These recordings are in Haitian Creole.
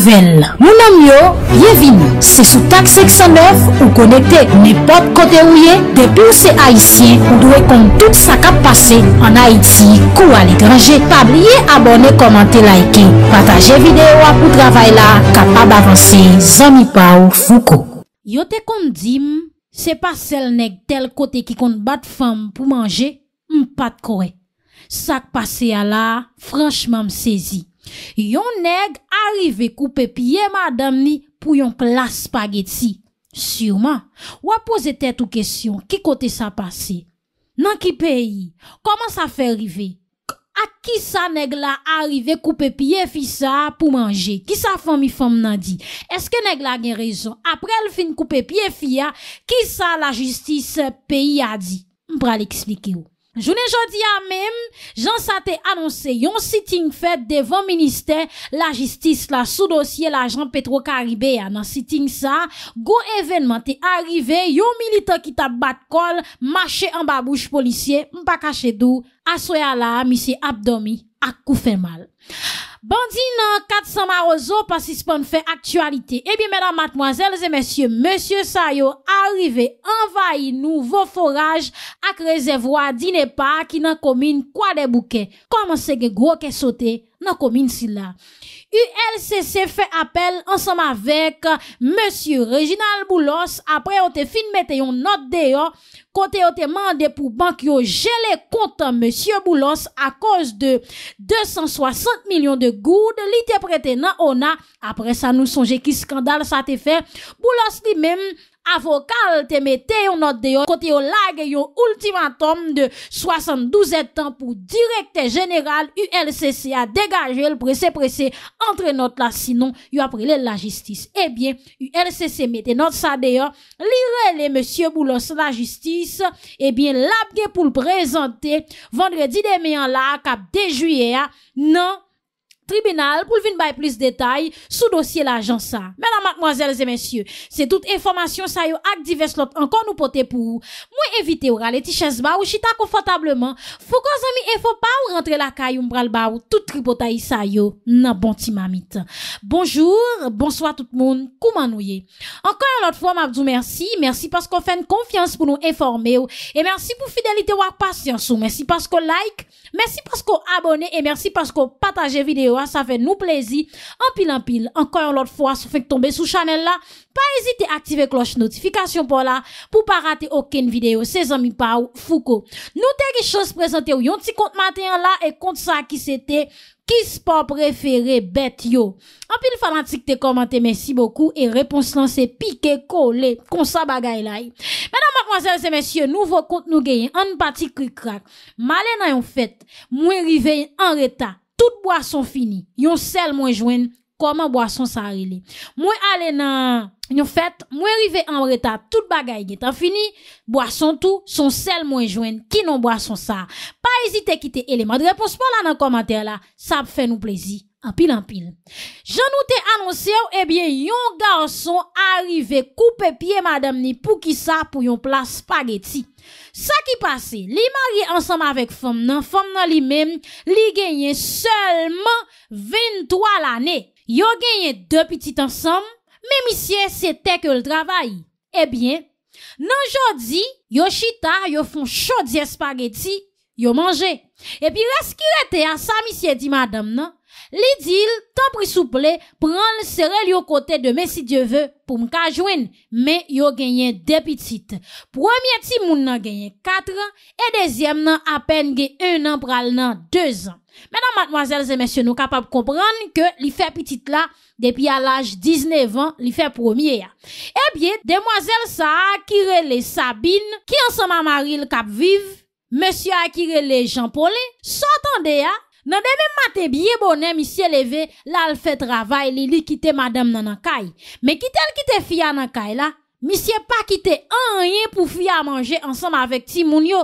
Moun amyo, ye vini, se sou tak 609 ou konekte ne pot kote ou ye Depi ou se haisyen, ou dwe kon tout sak ap pase an Haiti kou al ekranje Pabriye abone, komante, like, pataje videyo ap ou travay la Kapab avanse, zanmi pa ou fuko Yote kon dim, se pa sel nek tel kote ki kon bat fam pou manje, m pat kowe Sak pase a la, franchman m sezi Yon neg a rive koupe piye madam ni pou yon klas spageti. Siuman, wap pose tet ou kesyon ki kote sa pase? Nan ki peyi? Koman sa fe rive? A ki sa neg la a rive koupe piye fisa pou manje? Ki sa fomi fom nan di? Eske neg la gen rezon? Aprel fin koupe piye fiya, ki sa la justis peyi a di? Mpral eksplike ou. Jounen jodi ya mèm, jan sa te anonsè yon siting fèd de vò minister la jistis la sou dosye la jan Petro Karibè ya nan siting sa, gò evenman te arive, yon milite ki tap bat kol, mache an babouj policye, mpa kache dou, aswe ala misi abdomi ak kou fè mal. Bandi nan katsan ma ozo pasis pan fè aktualite, e bi menan matmwazelze monsye, monsye sayo arive envayi nou vo foraj ak rezevwa di ne pa ki nan komin kwa de bouke. Koman se ge groke sote? Nan komine sila. ULCC fe apel ansam avek Monsie Reginald Boulos apre o te finmete yon not deyo kote o te mande pou bank yo jele kontan Monsie Boulos a koz de 260 milyon de goud li te prete nan ona apre sa nou sonje ki skandal sa te fe Boulos li menm avocat te mettez une note de côté au lag un ultimatum de 72 ans pour directeur général a dégagé le pressé pressé entre notre là sinon il a la justice. Eh bien, ULCC mettez note ça d'ailleurs, lire les monsieur Boulos la justice, eh bien l'abge pour le présenter vendredi demain là cap 2 juillet hein. non tribunal pour venir bailler plus de détails sous dossier l'agence Mesdames, mademoiselles et messieurs, c'est toute information ça yo ak divers lot encore nous porter pour vous. Moi éviter ou rale ti chaise ba ou chita confortablement. Faut qu'on amis et faut pas ou rentrer la caille ou m'bral ba ou tout tripotaille ça yo na bon ti mamite. Bonjour, bonsoir tout le monde. Comment nous y Encore une autre fois, m'abdou merci. Merci parce qu'on fait une confiance pour nous informer et merci pour fidélité ou patience ou merci parce qu'on like Merci parce qu'on abonné et merci parce qu'on partage vidéo. Hein. Ça fait nous plaisir. En pile en pile. Encore une autre fois, vous faites tomber sous channel là. Pas hésiter à activer cloche notification pour là, pour pas rater aucune vidéo. C'est amis ou Foucault. Nous t'ai quelque chose présenté. Yon petit compte matin là et compte ça qui c'était qui sport préféré bête yo? En pile fanatique te commenté merci beaucoup et réponse là c'est piqué collé comme ça bagaille Mesdames mademoiselles et messieurs, nouveau compte nous gagne en partie cric crac. Malena, yon fête, moins rivé en retard. Tout boisson fini. Yon sel moins joine Koman boason sa rile? Mwen ale nan yon fèt, mwen rive an reta tout bagay gen tan fini, boason tou, son sel mwen jwen, ki non boason sa. Pa ezite kite eleman. Repons pa lan nan komater la, sa pfe nou plezi. An pil an pil. Jan nou te anonsye ou, ebyen, eh yon garson a rive koupe pie madam ni pou ki sa pou yon plas spageti. Sa ki pase, li marye ansam avek fom nan, fom nan li men, li genye selman 23 lane. Yo gagné deux petites ensemble, mais monsieur c'était que le travail. Eh bien, nan jodi, yo chita, yo font chaudier spaghetti, yo mangé. Et puis qu'il était, à ça monsieur dit madame non. Li tant pris pri souple, prenne le serel yo kote de mes si Dieu veut, pour m'ka mais Mais yo gagné deux petites. Premier ti moun nan quatre, 4 ans, et deuxième nan peine gagné un an pral nan deux ans. Menan mademoiselles et messieurs nou kapap komprenne ke li fe pitit la depi al aj 19 an li fe promye ya Ebyen eh demoiselles sa akire le Sabine, ki ansan mamari le Kapviv, messieurs akire le Jean-Paul S'entende ya, nan demen maten biye bonen misye leve la al fe travay li li kite madame nan ankay Me kite l kite fya nan ankay la Misye pa kite an ryen pou fi a manje ansanm avek ti moun yo.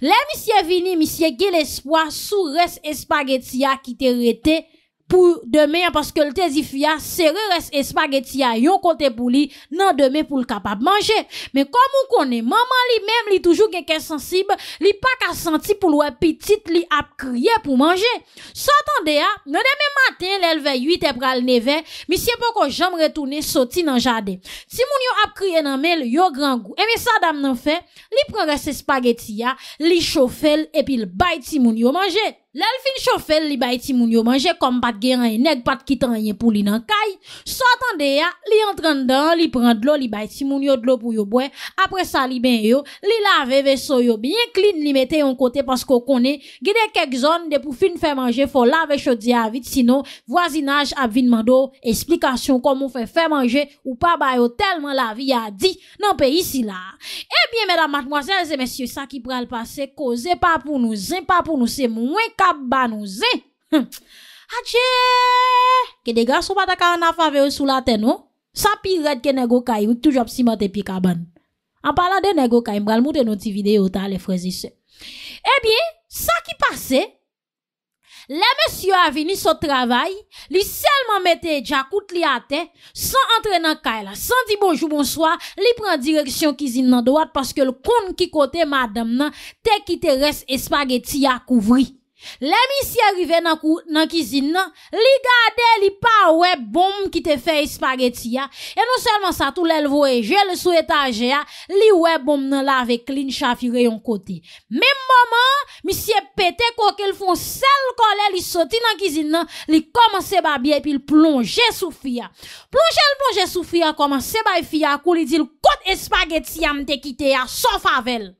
Le misye vini misye ge lespoa sou res espageti ya kite rete. Pou deme yon paske lte zifiya, serre res espageti ya yon kote pou li nan deme pou l kapap manje. Men kom ou kone, maman li menm li toujou genke sensib, li pa ka santi pou lwe pitit li ap kriye pou manje. Sot an de ya, nan deme maten l elve yuit epra l neve, mi syen pou kon jom retoune soti nan jade. Ti moun yo ap kriye nan men, yo gran gou. Eme sa dam nan fe, li pren res espageti ya, li chofel epi l bay ti moun yo manje. L'elfin fin chofel li bay ti moun yo manje kom pat gen anye, neg pat kitan rien pou li nan kay. Sotan de ya, ah, li entran dan, li de l'eau, li bay ti moun yo l'eau pou yo bwe. après sa li ben yo, li lave veso yo, bien klin li mette yon parce pasko connaît Gide quelques zones de pou fin faire manger faut lave chodi vite sinon voisinage a vin mando, comment komon fait fè manje ou pas, ba yo telman la vi ya di nan pays si la. Eh bien, mesdames mademoiselles et messieurs ça qui pral passer koze pas pour nous zin pas pour nous c'est moins Kaban ou zè. Adjè. Kè degas ou ba ta karan na fave ou sou la ten nou. Sa pi red ke negokay ou toujop si matè pi kaban. An palan de negokay mbral moutè nou ti videyo ta le frezise. E bie sa ki pase. Le mèsyo a vini sou travay. Li selman metè jakout li ate. San entre nan kay la. San di bonjou bonsoa. Li pren direksyon kizine nan doat. Paske l kon ki kote madam nan. Te ki te res espageti ya kouvri. Le misye rive nan kizin nan Li gade li pa we bom ki te fe espageti ya E nou selman sa tou lel voe Je le sou etaje ya Li we bom nan lave klin chafire yon kote Mem moman misye pete koke Lifon sel kon le li soti nan kizin nan Li koman se ba bie pil plonje sou fia Plonje l plonje sou fia Koman se bay fia Kou li dil kote espageti ya mte kite ya So favel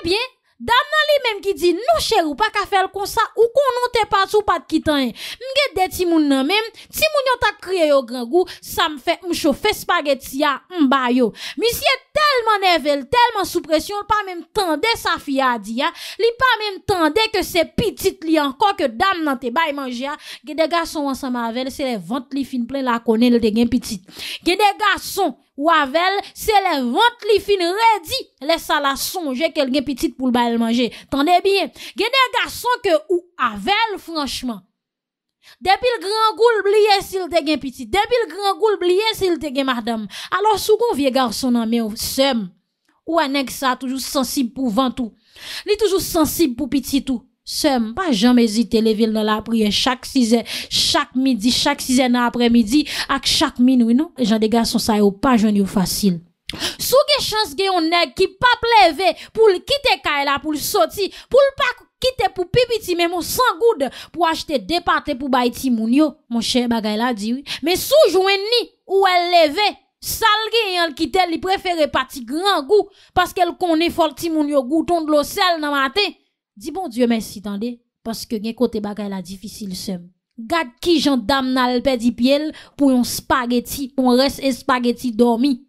Ebyen eh Dam nan li menm ki di nou chèrou pa ka fèl kon sa ou kon nou te pat sou pat ki tanen. Mge de ti moun nan menm, ti moun yon tak kriye yo grangou, sa m fè m chò fè spagèt si ya m bayo. Misye telman nevel, telman sou presyon, li pa menm tende sa fè ya di ya. Li pa menm tende ke se pitit li ankon ke dam nan te bay manje ya. Gede gason an sa mavel, se le vant li fin plen la konen le de gen pitit. Gede gason! Ou avel, se le vant li fin redi, le sa la sonje ke l gen pitit pou l bayel manje. Tande bien, genè garson ke ou avel franchman. Depil gran goul bliye si l te gen pitit, depil gran goul bliye si l te gen mardam. Alors soukoun vie garson nan me ou sem, ou anek sa toujou sensib pou vant ou, li toujou sensib pou pitit ou. Se mpa jom ezite le vil nan la priye chak size, chak midi, chak size nan apre midi, ak chak minwi nou. E jan de gason sa yo pa joun yo fasil. Sou ge chans ge yon neg ki pa pleve pou li kite kaila pou li soti, pou li pa kite pou pipiti, men mou san goud pou achete depate pou bayi ti moun yo, moun che bagay la diwi. Me sou joun ni ou el leve, sal ge yon kite li prefere pati gran gou, paske l koni fol ti moun yo gouton dlo sel nan matey. Dis bon Dieu merci, tendez, parce que gen côté bagay la difficile sem. Gad qui dame n'a le pied pour un spaghetti, on reste spaghetti dormi.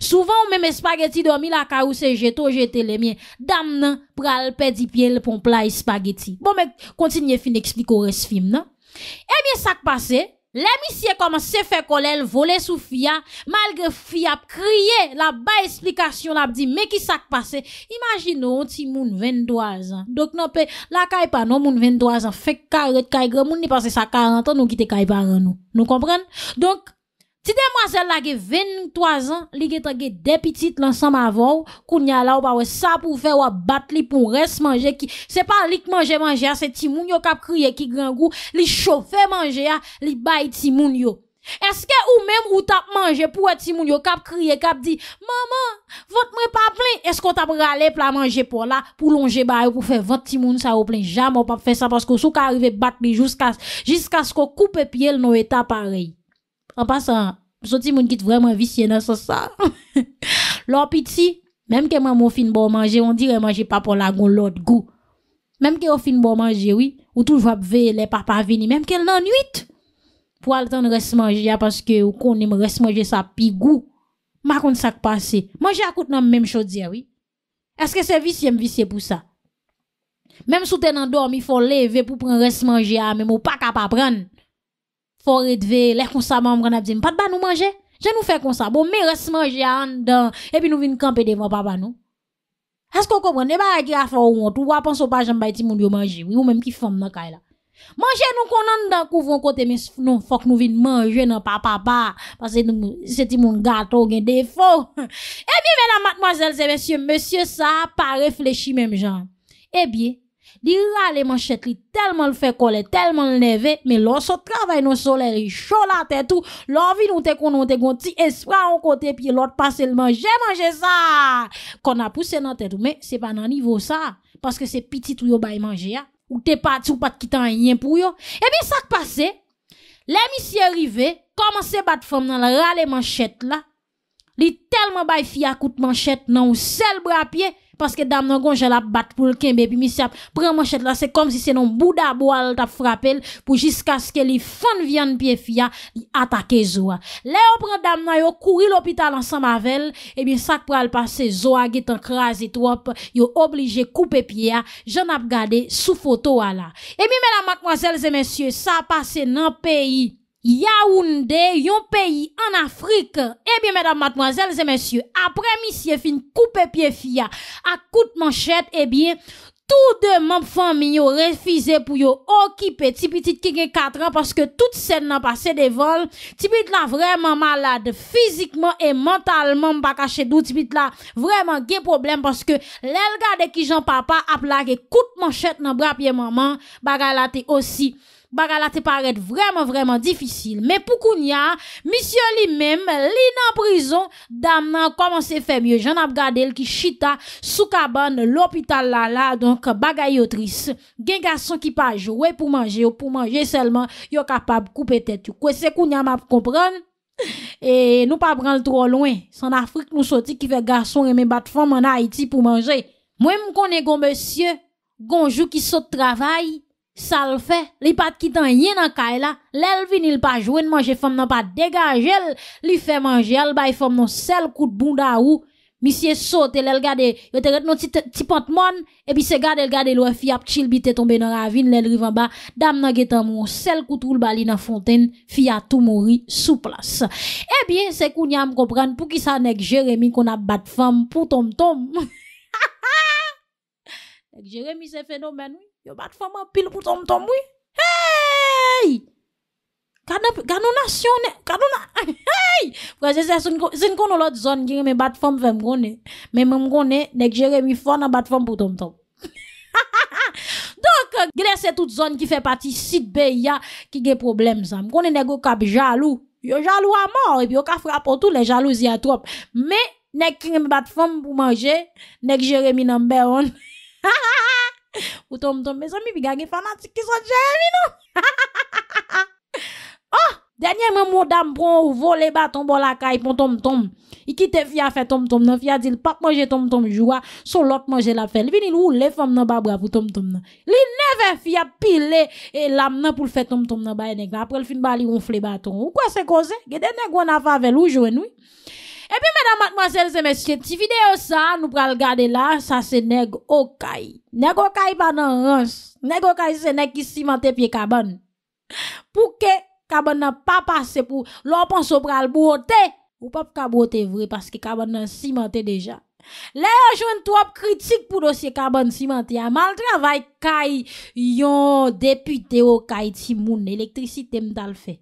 Souvent, même spaghetti dormi la ka ou se jeto jete le mien. Dame nan pral pèdi pour un plat spaghetti. Bon, mais continuez fin expliquez au reste film, non? Eh bien, ça qui passe, Le misye koman se fe kolel, vole sou fia, malge fia p kriye, la ba esplikasyon la p di, me ki sak pase, imajin nou ti moun 22 an. Dok nou pe, la kay pa nou moun 22 an, fek karet kay gre, moun ni pase sa 40 an, nou kite kay pa ran nou. Nou kompren? Donk, Ti de mazel la ge ven nou toazan, li ge tage depitit lansam avon, kou nyala ou pa we sa pou fe wap bat li pou res manje ki. Se pa lik manje manje a, se ti moun yo kap kriye ki grangou, li shofe manje a, li bay ti moun yo. Eske ou menm ou tap manje pou we ti moun yo kap kriye, kap di, maman, vote mwen pa plen, esko tap rale pla manje pou la, pou longe baye pou fe vote ti moun sa wap plen. Jam wap pa fe sa, pasko sou ka arrive bat li jiska sko koupe piel nou eta parey. En passant, je dis moun qui vraiment vicieux dans ce ça. Leur petit, même que maman fin bon manger, on dirait manger pas pour la gon l'autre goût. Même que au fin bon manger, oui, ou toujours veiller les papa venir, même qu'elle en nuit. Pour le temps de reste manger ah, parce que ou aime reste manger ça pigou. Ma kon ça passer. Manger à coûte dans même chaudière, ah, oui. Est-ce que c'est vicieux vicieux pour ça? Même si t'es dans dormi, il faut lever pour prendre reste manger, ah, même ou pas capable prendre faut relever les constamment on a dit pas de nous manger je nous fais comme ça bon mais reste manger en dedans et puis nous vinn camper devant papa nous est-ce qu'on comprend ne va pas faire fait honte ou pense pas jambe petit monde manger oui ou même qui femme dans caille là manger nous qu'on dans couvre côté mais non faut que nous vinn manger dans papa papa parce que c'est petit monde gâteau gain défaut Et bien mesdames mademoiselles et messieurs monsieur ça pas réfléchi même Jean. Eh bien li rale manchette li tellement le fait coller tellement le neve, mais leur travail non soleil il chaud la tête tout l'envie nous te connons te gonti espoir en côté puis l'autre passe le manger manger ça qu'on a poussé dans tête mais c'est pas dans niveau ça parce que c'est petit tout pas bay manger hein. ou t'es parti ou pas un rien pour yo et eh bien ça passé les missions arrivées, comment à battre femme dans rale manchette là? Li tellement bay fi à coup manchette, non, ou bras pied, Paske dam nan kon jel ap bat pou l kenbe, pi mi se ap preman chet la, se kom si se nan bouda bo al tap frapel, pou jiska se ke li fan vyan piye fya, li atake zwa. Le yo preman dam nan yo kouri l opital ansan mavel, e bin sak pral pase zwa, git an krasi twop, yo oblije koupe piya, jen ap gade sou foto wala. E mi menan makmoazelze mensyo, sa pase nan peyi. Yaounde, yon peyi an Afrika. Ebyen, eh mèdam matmoazèl, zè mèsyou, apre misye fin koupe pie fiya ak koute manchèt, ebyen, eh tout de mèm fòmi yo refize pou yo okipe tibitit ki gen katran, paske tout sè nan pase de vol, tibit la vreman malade, fizikman e mentalman mba kache dou, tibit la vreman gen problem, paske lèl gade ki jan papa ap lage koute manchèt nan bra pie maman bagalate osi. la te paraît vraiment vraiment difficile mais pour kounya monsieur lui-même li en prison dame comment sest fait mieux j'en ai regardé qui chita sous cabane l'hôpital là là donc bagaille garçon qui pas jouer pour manger pour manger seulement est capable couper tête quoi c'est kounya m'a comprendre et nous pas prendre trop loin. en Afrique nous sortit qui fait garçon et bat femme en Haïti pour manger. Moi, je connais un monsieur, un qui saute travail, ça le fait, li pas quitte rien dans caille là, l'el vini il pas joindre manger femme n'a pas dégager, li fait manger, elle bail femme non seul coup de bunda ou monsieur saute, l'el regarde yo te ret non petit pantemon et puis se garde elle garde l'oe fi a chill bité tomber dans la ravine, l'el rive en bas, dame n'a guetant mon seul coup de bali dans fontaine, fille a tout mourir sous place. Eh bien, c'est qu'on kounya a comprendre pour qui ça nèg Jérémy qu'on a bat femme pour tom tom. Jérémy c'est phénomène Yo bat femme en pile pour tom tom oui. Hey! Gano nation, hey! Frère, c'est une zone qui me bat femme fait Mais nek Jérémy fort bat femme pour tom tom. Donc, euh, c'est toute zone qui fait partie site Beya qui des problèmes ça. M'gone jaloux. Yo jaloux à mort et puis yo ka tout les jalousies à trop. Mais nek qui bat femme pour manger, nek Jérémy nan Ou tom tom mes amis, puis gagner fanatique qui sont Jérémy non. oh, dernièrement mon dame prend ou voler bâton pour la caille pour tom tom. Il quitte à fait tom tom non a dit pas manger tom tom joie, son l'autre manger la fait. Vini ou les femmes pas babra pour tom tom nan. Li fi a pile et l'âme pour faire tom tom dans e Après le fin bali ronfle bâton. Ou quoi c'est causé? Gade nèg on a favel ou joine oui. E pi mèdam matmòsel se mèsyè, ti videyo sa, nou pral gade la, sa se neg okay. Neg okay banan rans. Neg okay se neg ki simante piye kaban. Pou ke kaban nan pa pase pou lò ponso pral bouote, pou pa pou ka bouote vre, paske kaban nan simante deja. Le yo joun tou ap kritik pou dosye kaban simante ya, mal travay kay yon depute okay ti moun elektrisite m dal fe.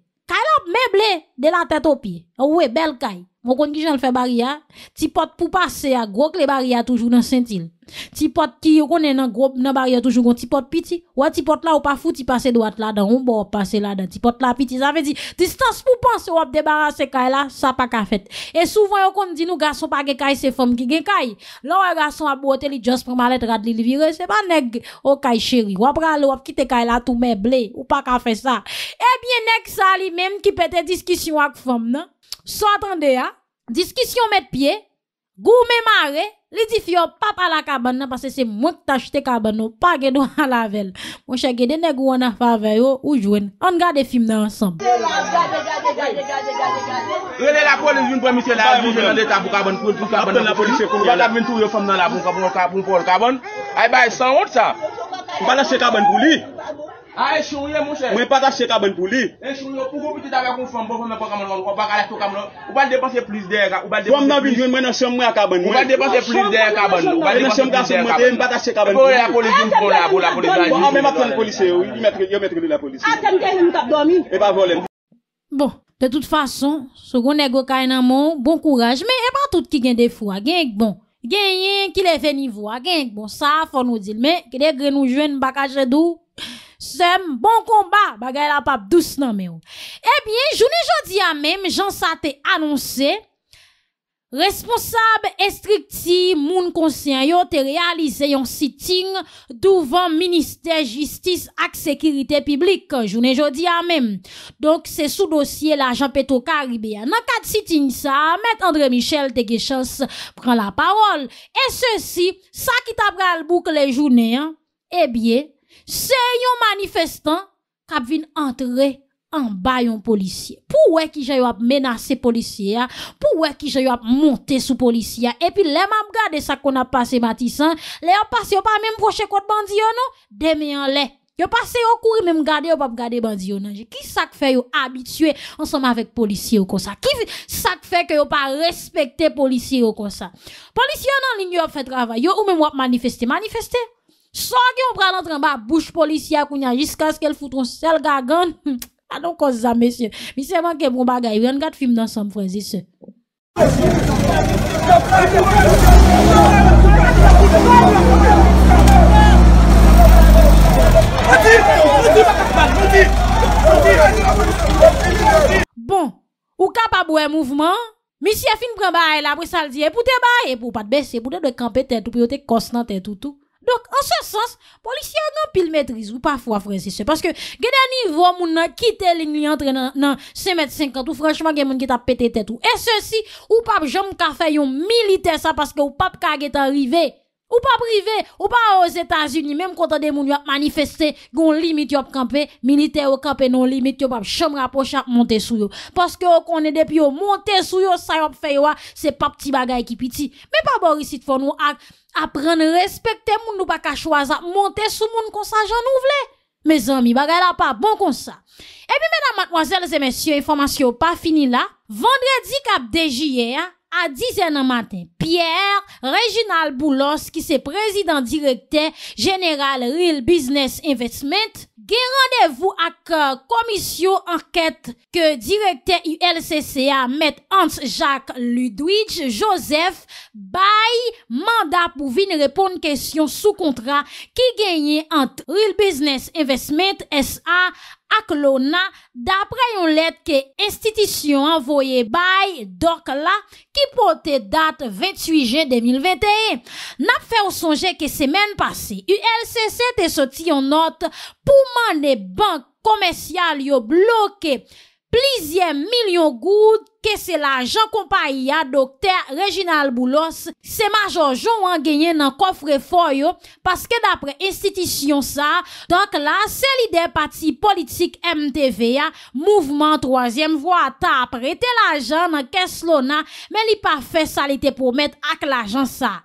meublé de la tête au pied oh, Ouais, belle caille. Mon compte qui j'en fait barrière, ti porte pour passer à gros que les barrières toujours dans Saint-Île. Ti porte qui connaît dans gros dans barrière toujours gon ti porte petit. Ouais, ti porte là ou pas fou, ti passer droite là dans on bon passer là dans ti porte là petit. Ça veut dire distance pour penser ou débarrasser caille là, ça pas qu'à fait. Et souvent on compte dit nous garçon pas que caille, c'est femme qui gagne caille. Là un garçon a boté li just pour malette rad li virer, c'est pas nèg au oh, caille chéri. Ou après ou quitter caille là tout meublé ou pas qu'à fait ça. Eh bien nèg ça lui même qui Petè diskisyon ak fòm nan Sò atan de ya Diskisyon met pye Gou mè mare Lè di fiyò pa pa la kaban nan Pase se moun tach te kaban nou Pa gen ou a la vel Moun chè gè denè gou an a fave yo Ou jwen An gade film nan ansan Gade gade gade gade Gade gade gade gade Gade gade gade gade Gade gade gade gade Gade gade gade gade Gade gade gade gade A, en chou yè moun chè. Mwen patache kabèn pou li. En chou yè, pou pou piti ta ve kon fon, bon fon mè pa kamèl wè, mwen pa kalèk to kamèl wè, ou pa l depanse plis deyè. Bon mè bon, nan vide yon, mwen nan chèm mwen ya kabèn wè. Ou pa l depanse plis deyè ya kabèn wè. Mwen nan chèm mwen ya kabèn wè, mwen patache kabèn pou li. Ou ya pou lè di mpou la, pou lè di mpou la. Bon, an mè matran lè polise yo, yon mè trè di la polise. A, tèm genye mou tap do mi. E pa un bon combat bagay la pap douce nan men ou. bien jouni jodi a même, même sa te annoncé Responsable instructif moun conscient yo te sitting yon sitting devant ministère justice ak sécurité publique Jounen jodi à même donc c'est sous dossier la Jean Petro caribéen Nan kat sitting sa, M. André Michel te chance prend la parole. Et ça qui sa ki boucle les hein eh bien, c'est yon manifestant qui vient entrer en bas un policier. Pour ouais qui j'ai à menacer policier, hein? pour ouais qui j'ai à monter sous policier. Et puis les m'a regardé ça qu'on a passé Matissan, les ont passé pas même proche côté bandi hein, non, demain en l'air. Yo passé au courir même garder yo pas garder bandi hein, non? Qui ça fait yo habitué ensemble avec policier ou comme ça. Qui ça fait que yo pas respecté policier ou comme ça. Policier non, ligne yo fait travail, yo ou même manifesté. Manifesté Son ki ou pran antren ba bouche polisiya kounyan jiska an skèl fouton sel gagan, hmm, a don kos zan mesye. Misye man ke bon bagay, ven gade film nan sam frezi se. Bon, ou kapabou e mouvman, misye fin pran baye la brisa ldiye pou te baye pou pat besye, pou te dwe kampe ten tou, pou yo te kos nan ten tou tou. Donc, en ce sens, policier non pil maîtrise, ou parfois français, c'est parce que an niveau moun nan kite lin li entre nan, nan 5 m 50 ou franchement gen moun qui ta pété tête ou. et ceci ou pap jom ka fe yon ça, parce que, ou pap ka get arrive. Ou pa prive, ou pa aos Etats-Unis, menm konta de moun yo ap manifeste, goun limit yo ap kampe, milite non yo ap kampe, non limit yo ap chom raposha ap monte sou yo. Paske yo konen depi yo monte sou yo, sa yo ap feyo a, se pa pti bagay ki piti. Men pa borisit foun ou ak, ap pren respecte moun nou pa kachou aza, monte sou moun konsa janou vle. Me zami, bagay la pa, bon konsa. E pi menam, matmoazel, zemes, si yo informasyon pa fini la, vendredi kap dejiye ya, A dizen an maten, Pierre Reginald Boulos ki se prezident direkte General Real Business Investment gen randevou ak komisyon an ket ke direkte ILCCA met ans Jacques Ludwig Joseph Baye manda pou vin repon n kesyon sou kontra ki genye ant Real Business Investment S.A. ak lo na dapre yon let ke institisyon anvoye baye dok la ki pote dat 28 gen 2021. Nap fe ou sonje ke semen pase, ULCC te soti yon not pou man ne bank komensyal yo bloke. plizye milyon goud ke se la jan kompa ya dokter Reginald Boulos se majojou an genye nan kofre foyo paske dapre institisyon sa, donk la se li de pati politik MTV ya, mouvman troazyem vwa ta ap rete la jan nan kes lona men li pa fe salite pou met ak la jan sa.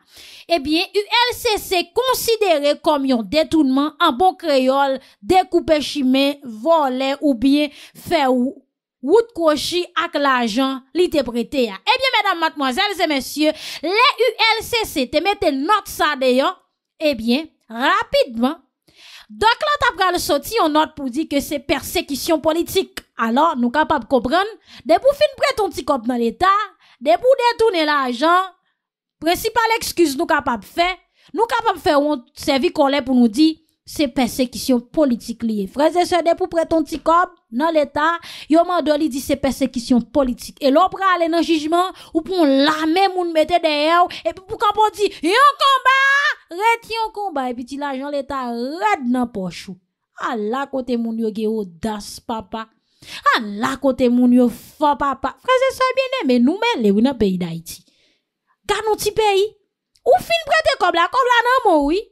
E bie, u LCC konsidere kom yon detounman an bon kreyol de koupe chimè, vole ou bie fe ou, ou Koshi avec l'argent li te Eh bien, mesdames, mademoiselles et messieurs, les ULCC te mette note ça de Eh bien, rapidement. Donc là, t'as le sorti note pour dire que c'est persécution politique. Alors, nous capables de comprendre. des fin prêt ton petit dans l'État. Debout détourner l'argent. Principale excuse nous capables de faire. Nous capables de faire un service pour nous dire. Se persekisyon politik liye. Fraze se de pou preton ti kob nan l'Etat, yo mando li di se persekisyon politik. E lopra alen nan jijman, ou pou moun lame moun mette denyev, epi pou kapon di, yon komba! Ret yon komba, epi ti la jan l'Etat red nan pochou. A ah, la kote moun yo geyo das papa. A la kote moun yo fa papa. Fraze se biene, men nou men le wina peyi da iti. Gat nou ti peyi? Ou fin preten kob la, kob la nan mou yi?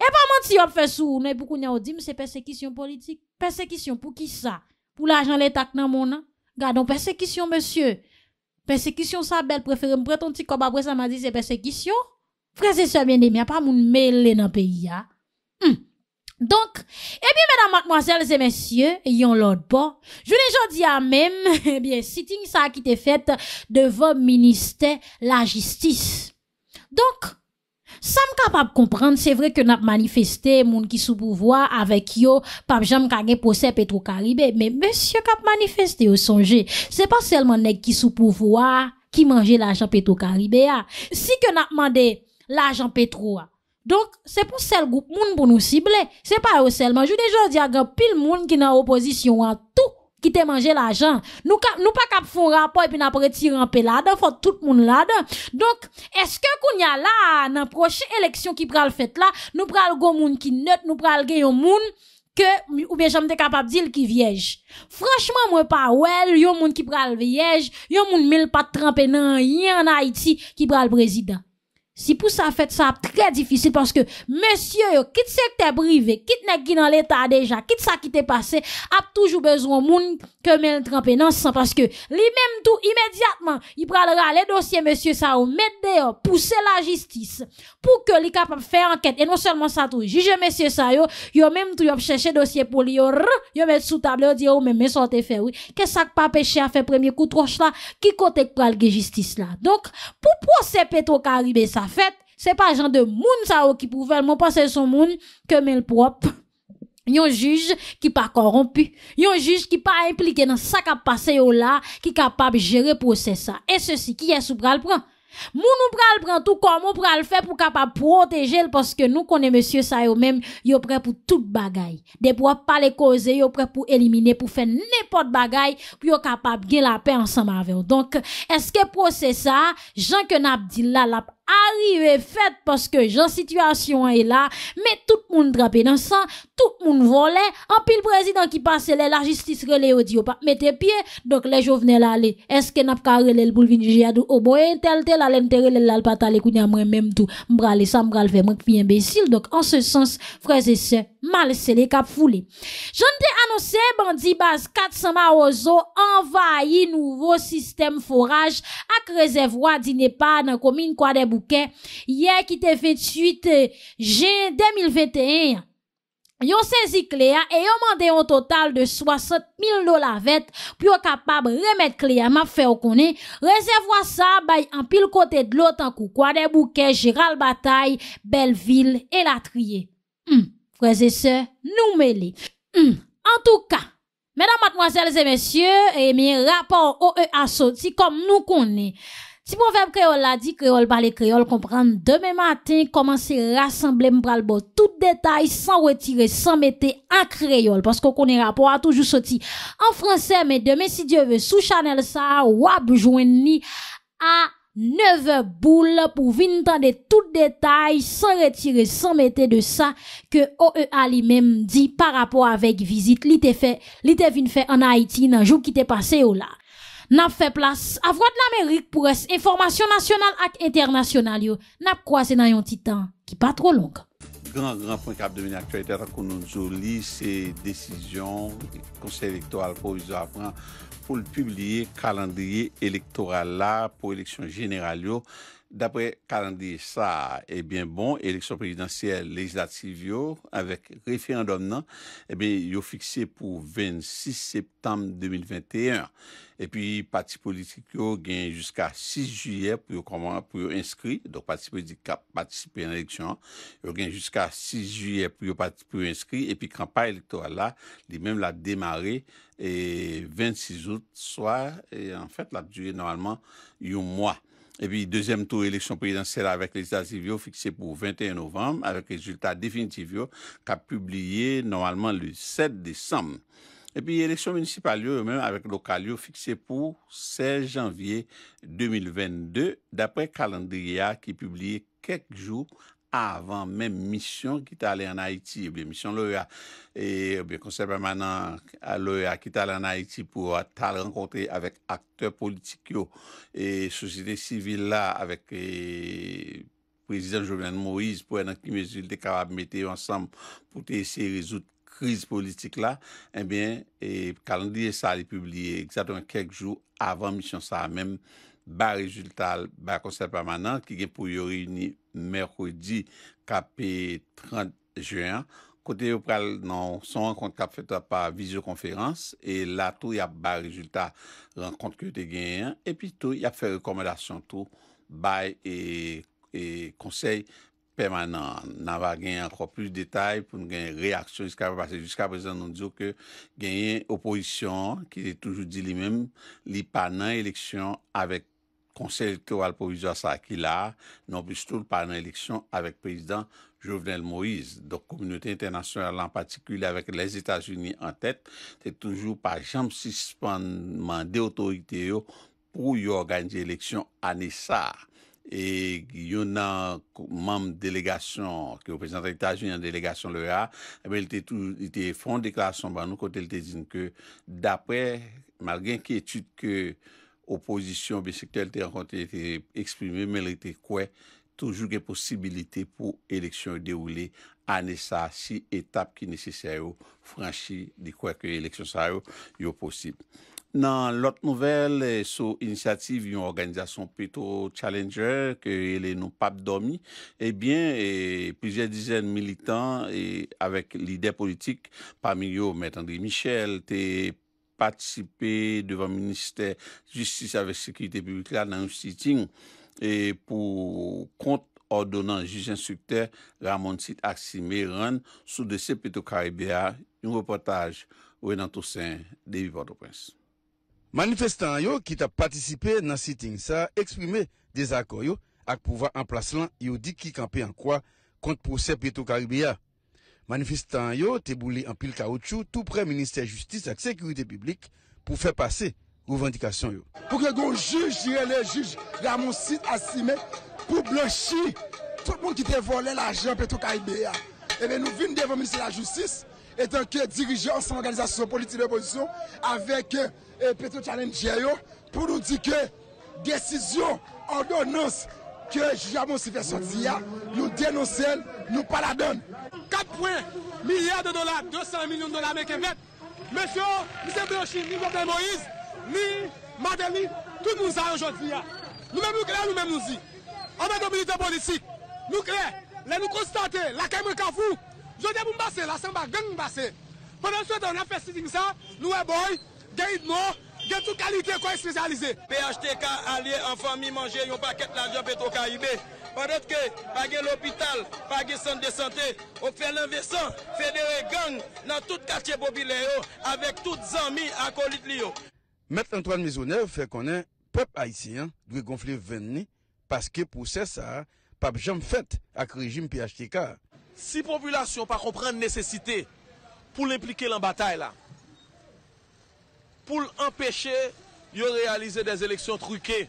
Et pas mentir, on fait sou, mais beaucoup n'y a dit, c'est persécution politique. Persécution, pour qui ça? Pour l'argent, l'état, non, mon, non? Gardons, persécution, monsieur. Persécution, ça, belle, préférez me prêter un petit comme après ça m'a dit, c'est persécution. Frère et ça bien aimés, a pas moun mêlé dans pays, ya. Hmm. Donc, eh bien, mesdames, mademoiselles et messieurs, yon l'autre bon. Je les déjà dit à même, eh bien, sitting ça qui était fait devant ministère la justice. Donc, ça me capable comprendre, c'est vrai que n'a manifesté monde qui sous pouvoir avec yo, pas jamais kage procès pétro caribé, mais monsieur qui a manifesté au songe, c'est pas seulement nèg qui sous pouvoir qui mangeait l'argent pétro caribé ah. Si que n'a demandé l'argent pétro ah. donc, c'est pour seul groupe moun pour nous cibler. C'est pas seulement. Je déjà dis que pile monde qui est en opposition à tout. ki te manje la jan. Nou pa kap fon rapoy, pi na pwere ti rampe la dan, fote tout moun la dan. Donk, eske koun ya la, nan proche eleksyon ki pral fet la, nou pral goun moun ki nöt, nou pral gen yon moun, ke oubyen jom de kapap dil ki viej. Franchman mwen pa wel, yon moun ki pral viej, yon moun mil pat trampen nan, yon na iti ki pral brezida. Si pour ça fait ça très difficile parce que monsieur yo quitte secteur privé quitte n'est qui dans l'état déjà quitte ça qui t'est passé a toujours besoin moun que mel en dans parce que lui même tout immédiatement il prend le dossier monsieur ça au mettre dehors pousser la justice pour que li capable faire enquête et non seulement ça tout juge monsieur ça yo yo même tout yop chercher dossier pour lui yo mettre sous table dire ou oh, mes mais sont fait oui que ça pas péché à faire premier coup troche là qui côté pour la justice là donc pour procès petro caribé ça Fèt, se pa jan de moun sa yo ki pou fèl, moun pasè son moun, kemen l'prop, yon juj ki pa korompi, yon juj ki pa implike nan sa kap pase yo la, ki kapab jere posè sa. E se si ki yè sou pral pran. Moun ou pral pran tout kon, moun pral fè pou kapab protejel, paske nou konen monsye sa yo men, yo prè pou tout bagay. De pou ap pale koze, yo prè pou elimine, pou fè nipot bagay, pou yo kapab gen la pe ansan ma avè. arrivé fait parce que j'en situation est là, mais tout le monde trappé dans sang, tout le monde volait, en pile président qui passait les la justice relais dio, pas mettre pied, donc les jeunes là aller. Est-ce que n'a pas relé le boule jadou au oh, boy tel tel à l'intérieur le là pas aller kounya moi même tout, m'braler ça m'bral faire moi puis imbécile. Donc en ce sens, frères et sœurs, mal c'est les cap foulé. J'en t'ai annoncé bandit base 400 marozo envahi nouveau système forage avec réservoir dîner pas dans commune quoi des bouquet, hier qui te 28 euh, juin 2021. Yon saisi Cléa et yon mandé un total de 60 000 dollars vet pour yon capable remettre Cléa à m'a fait connaît réservoir ça bay en pile côté de l'autre en coup. quoi des bouquets Gérald Bataille Belleville et la Hum, frères et sœurs, nous mêlés. Hmm, en tout cas, mesdames mademoiselles et messieurs, et mes rapports OEA si comme nous connaît. Si mon verbe créole l'a dit, créole les créole, comprendre demain matin, commencer rassembler m'bral bon tout détail sans retirer, sans mettre en créole. Parce qu'on connaît rapport à toujours sorti en français, mais demain, si Dieu veut, sous Chanel ça, wab ni à 9 boule pour venir toutes tout détail sans retirer, sans mettre de ça que OEA lui-même dit par rapport avec visite, l'été fait, l'été fait en Haïti, dans jour qui t'est passé au oh là. Nap fe plas, avwad nan Amerik pou es, informasyon nasyonal ak internasyonal yo, nap kwa se nan yon titan ki pa tro lonk. Gran, gran, pou ek ap devine aktualite, ak konon joli se desisyon, konsey elektoral pou vizou afran, pou l'publiye kalandriye elektoral la pou eleksyon jeneral yo, Dapre kalande sa, ebyen eh bon, eleksyon prezidentsel leislativ yo, avek referandom nan, ebyen eh yo fikse pou 26 septem 2021. Epyi, pati politik yo gen jiska 6 juye pou yo komana pou yo inskri, dok pati politik kap, pati preleksyon, yo gen jiska 6 juye pou yo pati pou yo inskri, epy kampa elektoral la, li eh, men la demare 26 jout soya, en fèt la djure normalman yo mwa. Et puis, deuxième tour élection présidentielle avec les États-Unis fixée pour 21 novembre, avec résultat définitif qui qu'a publié normalement le 7 décembre. Et puis, élection municipale, avec local, fixé pour 16 janvier 2022, d'après calendrier qui est publié quelques jours avan men misyon ki ta alè an Haiti, misyon l'OEA, konsè permanent l'OEA ki ta alè an Haiti pou tal renkontè avèk akteur politikyo e sosite sivil la avèk eh, prezident Jovenel Moïse pou enan ki mè s'il te kabab metè ansemb pou te esye rezout kriz politik la, kalendye sa li publiye eksatoumen kek jou avan misyon sa, men misyon. ba rezultat, ba konsep permanant ki gen pou yo reyouni Merkoudi, kapi 30 Juin. Kote yo pral nan son kont kap fetwa pa vizyo konferans, e la tou ya ba rezultat, renkont ke te gen e pi tou ya fe rekomendasyon tou bay e konsep permanant. Nan va gen anko plus detay pou nou gen reaksyon iska pa pase. Jiska prezant nou diyo ke gen yen oposisyon ki li toujou di li mem li pa nan eleksyon avek Konseil élektoral pou vizwa sa akila nou bistoul pa nan eleksyon avèk prezident Jovenel Moïse. Dok, Komunite Internasyonale an patikule avèk les Etats-Unis an tèt tè toujou pa jam sispandman de otorite yo pou yo organize eleksyon an esa. E yon nan mam delegasyon ki yo prezident Etats-Unis an delegasyon le a apèl tè foun dekla son ban nou kote l tè zin ke dapè, mal gen ki etude ke oposisyon bi sektel te an konti te eksprime, me le te kwe toujou ge posibilite pou eleksyon deroule ane sa si etap ki nese seyo franshi di kwe ke eleksyon seyo yo posib. Nan lot nouvel sou inisiativ yon organizasyon Petro Challenger ke ele nou pap domi, ebyen, eh pizye dizen militan avek lide politik pami yo met André Michel, te politik, Patisipe devan Ministè Justice avec Sécurité Publique la nan yon siting e pou kont ordonnan jijen subter Ramon Cid Aksime Ren sou de Sépéto Karibéa yon reportaj ou en an tousen dévi Port-au-Prince. Manifestan yo ki ta patisipe nan siting sa eksprime dezakon yo ak pouva an plaslan yo di ki kanpe an kwa kont pou Sépéto Karibéa. Manifestants, yo te boulé en pile caoutchouc tout près ministère justice et sécurité publique pour faire passer revendication yo. Pour que le juge, les juges, la mon site assimé pour blanchir tout le monde qui t'a volé l'argent Petro-Caribéa. Et eh bien nous venons devant le ministère de la justice et tant que dirigeants sans organisation politique d'opposition avec eh, Petro Challenge pour nous dire que décision, ordonnance que juge Amon fait sortir, nous dénonçons, nous ne la 4.000.000 de dolar, 200.000.000 de dolar Mekke vet. Meseyo, Misey Biyoshin, Misey Moise, Misey Madeni, tout moun sa anjot vya. Nou men mou kre, nou men moun si. Anwen do milite politik, nou kre, le nou konstante, la ke mwen ka fou. Jode mou mbase, la sanba gen mbase. Ponen sou etan an fe siti nsa, nou e eh, boy, gen it mou, gen tout kalite kon espesyalize. P.H.T.K. a liye, an fan mi manje, yon paket la jop eto karibe. Pendant que pas l'hôpital, pas de centre de santé, on fait l'investissement fédéré gang dans tout quartier populaire avec toutes les amis à Colit Maître Antoine Misonneur fait qu'on est peuple haïtien doit gonfler 20 parce que pour ça, a pas jambes fait avec le régime PHTK. Si la population ne pas la nécessité pour l'impliquer dans la bataille pour empêcher de réaliser des élections truquées,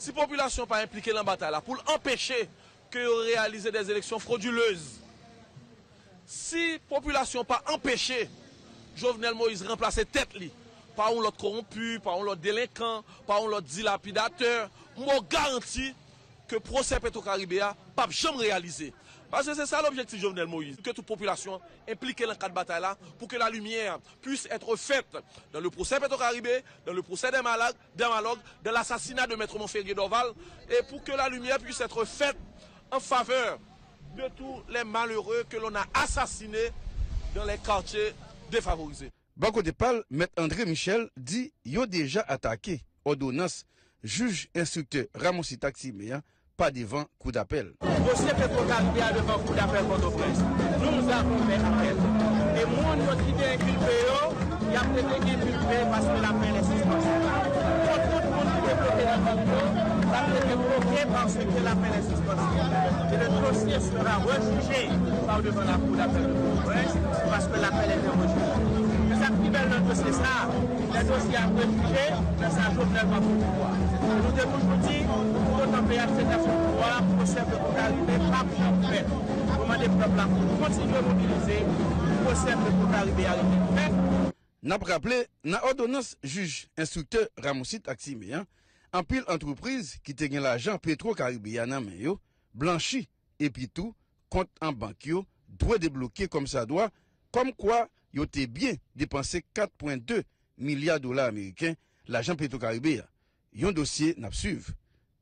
Si populasyon pa implike lan bata la pou l'empeche ke yon realize des eleksyon frauduleuse, si populasyon pa empeche Jovenel Moïse remplace tet li, pa ou lout korompu, pa ou lout delinkan, pa ou lout dilapidateur, mou garanti ke proses peto Karibéa pap jom realize. Parce que c'est ça l'objectif Jovenel Moïse, que toute population impliquée dans cette bataille-là, pour que la lumière puisse être faite dans le procès Petro-Caribé, dans le procès des malades, des dans l'assassinat de Maître Montferrier d'Oval, et pour que la lumière puisse être faite en faveur de tous les malheureux que l'on a assassinés dans les quartiers défavorisés. Banco de Pal, M. André Michel dit, y a déjà attaqué ordonnance juge instructeur Ramon pas devant coup d'appel. Vous êtes devant coup d'appel Nous avons fait appel. Et moi, nous qui est inculpé, oh, il a été inculpé parce que l'appel est suspendu. tout le monde qui est bloqué dans a être bloqué parce que l'appel est suspendu. Et le dossier sera rejugé par devant la cour d'appel de port prince parce que l'appel est rejugé. Nous activons notre dossier ça. Le dossier a rejugé, mais ça a pour le pouvoir. Nous devons vous dire N ap raple, nan odonans juj, instrukteur Ramoussit Aksimeyan, anpil antwoprize ki te gen l'ajan Petro Karibia nan men yo, blanchi epi tou, kont an bank yo, dwe deblouke kom sa doa, kom kwa yo te bien depanse 4.2 milyar dola Ameriken l'ajan Petro Karibia. Yon dosye nap suv.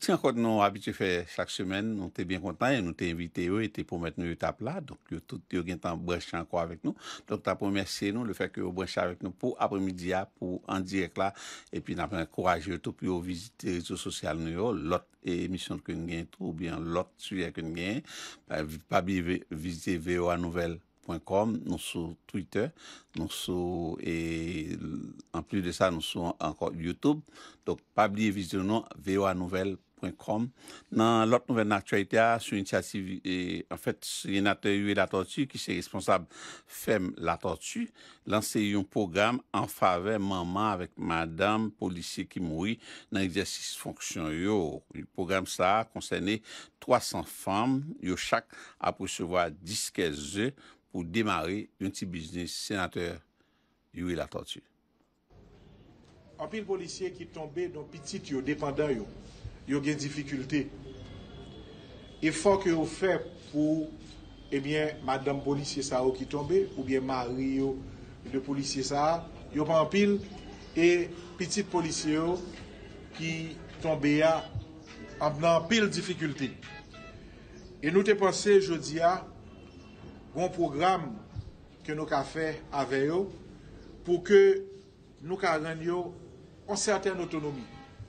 Ti an kote nou abite fe chak semen, nou te bin kontan, nou te invite yo, e te pou met nou etap la, donk yo gen tan breche an kwa vek nou, donk ta pou mersye nou, le fek yo breche an vek nou pou apre midi ya, pou an direk la, epi nan pen koraje yo, tou pi yo vizite rizou sosyal nou yo, lot e emisyon kwen gen tou, ou bien lot suye kwen gen, pa bi vizite VO an nouvel. Nou sou Twitter, nou sou, e, en pli de sa, nou sou ankon Youtube. Dok, pabliye vizyonon, voanouvel.com. Nan lot nouven naktualite a, sou inisiativ, en fet, yon nate yoy la tortue, ki se responsab fem la tortue, lanse yon program an fave maman avek madame polisye ki moui nan exersis fonksyon yo. Yon program sa, konsene 300 fam, yo chak apousevoa 10 keze yo Eh ou demare yon ti biznis senater yow e la tortue. An pil policye ki tombe yon pitit yon, depanda yon, yon gen difikulte. E fok yon fe pou ebyen madame policye sa ou ki tombe, oubyen mari yon, yon policye sa, yon pa an pil, e pitit policye yon ki tombe ya, ap nan pil difikulte. E nou te pase jodi ya, Gon program ke nou ka fe aveyo pou ke nou ka ranyo an certain otonomi.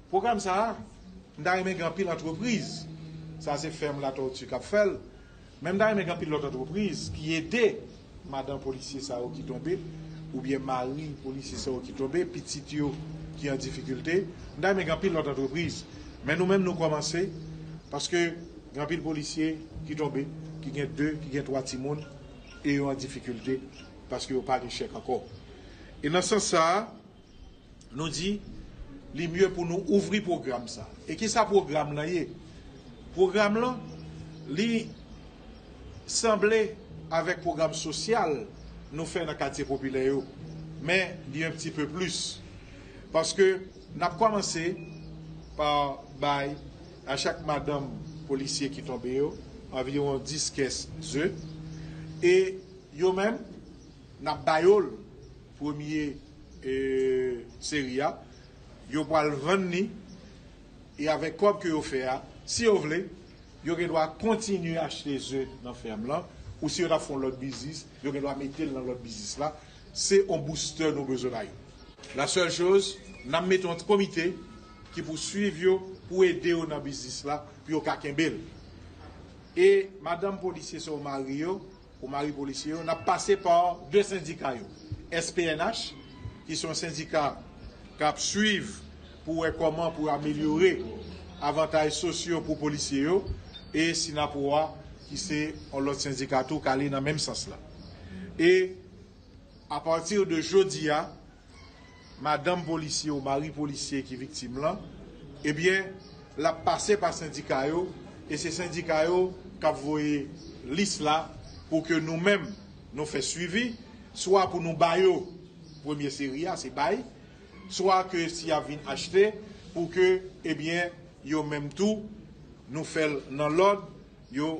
Program sa a, mda yeme gampi l'antreprise, sa se ferm la to ti kap fel, men mda yeme gampi l'antreprise ki ete madan polisye sa o ki tombe, oubyen mali polisye sa o ki tombe, pitit yo ki an difikulte, mda yeme gampi l'antreprise, men nou men nou komanse, paske gampi l'polisye ki tombe, ki gen 2, ki gen 3 timon, e yo an difikulte, paske yo pa di chek ankon. E nan san sa, nou di, li mye pou nou ouvri program sa. E ki sa program la ye? Program la, li, semble avèk program sosyal, nou fe nan kate popile yo. Men, li yon pti pe plus. Paske, nap komanse, pa bay, a chak madam polisye ki tombe yo, avyo an diskes ze, E yo men, nan bayol pwemye seriya, yo pwal venni e avek kwap ke yo fea, si yo vle, yo genwa kontinu achete ze nan ferm la, ou si yo la fon lot bizis, yo genwa metel nan lot bizis la, se on booster nou bezon ayon. La sel jose, nan meton komite ki pou suyv yo pou ede yo nan bizis la, pi yo kaken bel. E madame polisye se oman ryo, ou mari policye eh yo, na pase pa de syndika yo. SPNH ki son syndika kap suive pou ekwaman pou amelyore avantaj sosyo pou policye yo e si na pouwa ki se on lot syndikato kalen nan menm sas la. E apatir de jodi ya madame policye ou mari policye ki viktim la, ebyen la pase pa syndika yo e se syndika yo kap voye lis la pou ke nou mèm nou fè suivi, swa pou nou bay yo, premier seri ya, se bay, swa ke si ya vin achete, pou ke, ebyen, yo mèm tou, nou fè nan lòd, yo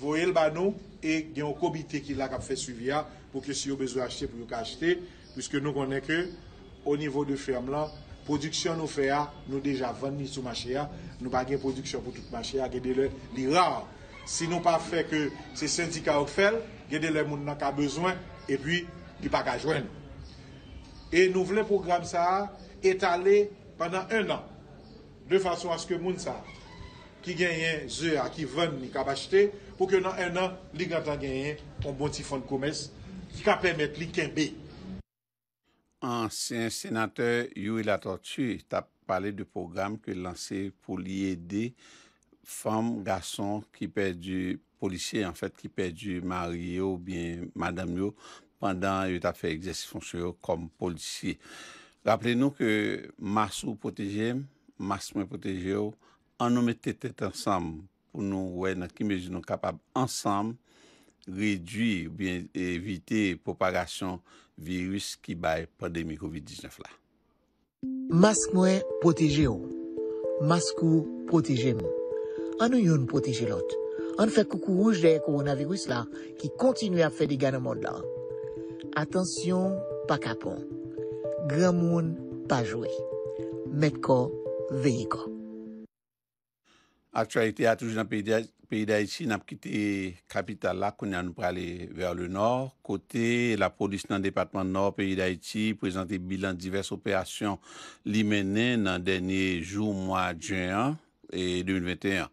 voyel ba nou, e gen yo kobite ki la kap fè suivi ya, pou ke si yo bezou achete, pou yo ka achete, pwiske nou konen ke, o nivou de ferm la, produksyon nou fè ya, nou deja van ni sou machè ya, nou bagen produksyon pou tout machè ya, a gèbe lè li rà, Sinon pa fe ke se syndika ouk fel, gede le moun nan ka bezwen, e pi ki pa ka jwen. E nou vle program sa a, etale pendant un an. De fason aske moun sa a, ki genyen ze a, ki ven ni ka bachete, pou ke nan un an, li gantan genyen, pou bon ti fon koumes, ki ka pemet li kembe. Ansyen senater Youi Latotu, ta pale de program ke lanse pou li ede Fem, gason ki perdi Polisye en fèt ki perdi Marye ou bien madame yo Pendan yo ta fè egzeste fonsoyo Kom polisye Raple nou ke mas ou poteje Mas mwen poteje ou An nou mè tète tète ansam Pou nou wè nan ki mezi nou kapab Ansam Redwi ou bien evite Propagasyon virus ki bay Pandemi COVID-19 la Mas mwen poteje ou Mas kou poteje ou An nou yon poteje lot. An fè koukou rounj deyè koronavirous la ki kontinu ap fè di ganamon la. Atensyon pakapon. Gran moun pa jwe. Metko veyiko. Aktualite atouj nan peyi da iti nan pkite kapital la kon yan nou prale ver le nor. Kote la polis nan departman nor peyi da iti prezante bilan divers operasyon li menen nan denye jou mwa djwen an. e 2021.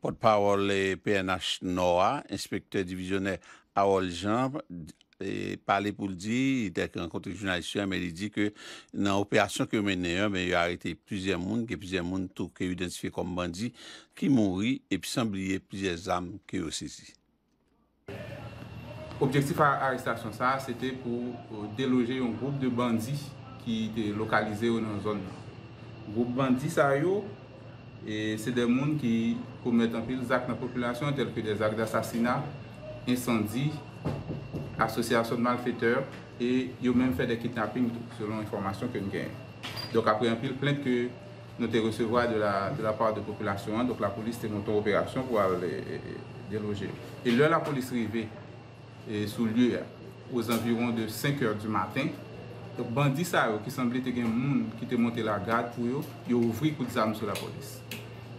Podpawol PNH NOA, inspektor divizyoner Aol Jamb, pale pou l'di, dek an kontre jounalistuyen, men l'i di ke nan operasyon ke menenye, men yu arete plizye moun, ke plizye moun touke yu identifiye kom bandi ki mouri, epi san blye plizye zam ke yu sezi. Objektif a arrestasyon sa, se te pou deloje yon group de bandi ki te lokalize ou nan zon. Group bandi sa yo, Et c'est des gens qui commettent en pile actes dans la population, tels que des actes d'assassinat, incendie, association de malfaiteurs, et ils ont même fait des kidnappings, selon l'information que nous avons. Donc après un pile plainte que nous avons recevoir de la, part de la population, hein, donc la police est montée en opération pour les eh, eh, déloger. Et là, la police est arrivée eh, sous lieu aux environs de 5 heures du matin, bandi sa yo ki sanble te gen moun ki te monte la gade pou yo, yo ouvri kouti zanm sou la polis.